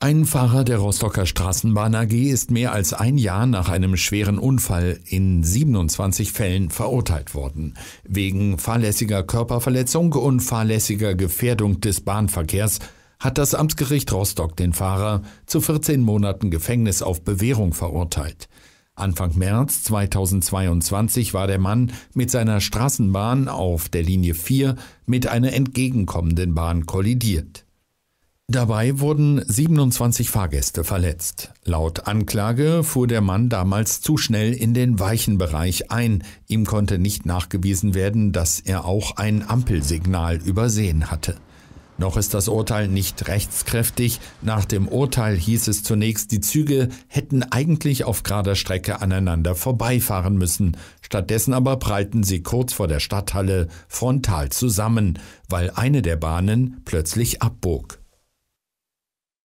Ein Fahrer der Rostocker Straßenbahn AG ist mehr als ein Jahr nach einem schweren Unfall in 27 Fällen verurteilt worden. Wegen fahrlässiger Körperverletzung und fahrlässiger Gefährdung des Bahnverkehrs hat das Amtsgericht Rostock den Fahrer zu 14 Monaten Gefängnis auf Bewährung verurteilt. Anfang März 2022 war der Mann mit seiner Straßenbahn auf der Linie 4 mit einer entgegenkommenden Bahn kollidiert. Dabei wurden 27 Fahrgäste verletzt. Laut Anklage fuhr der Mann damals zu schnell in den weichen Bereich ein. Ihm konnte nicht nachgewiesen werden, dass er auch ein Ampelsignal übersehen hatte. Noch ist das Urteil nicht rechtskräftig. Nach dem Urteil hieß es zunächst, die Züge hätten eigentlich auf gerader Strecke aneinander vorbeifahren müssen. Stattdessen aber prallten sie kurz vor der Stadthalle frontal zusammen, weil eine der Bahnen plötzlich abbog.